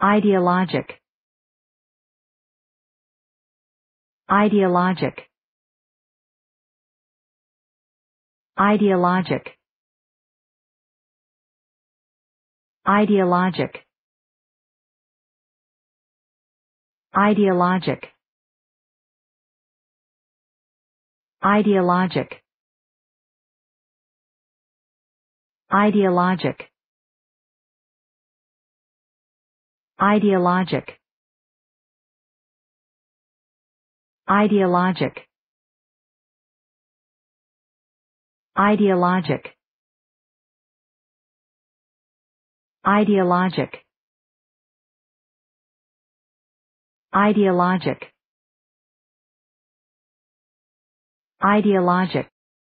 ideologic ideologic ideologic ideologic ideologic ideologic ideologic ideologic ideologic ideologic ideologic ideologic ideologic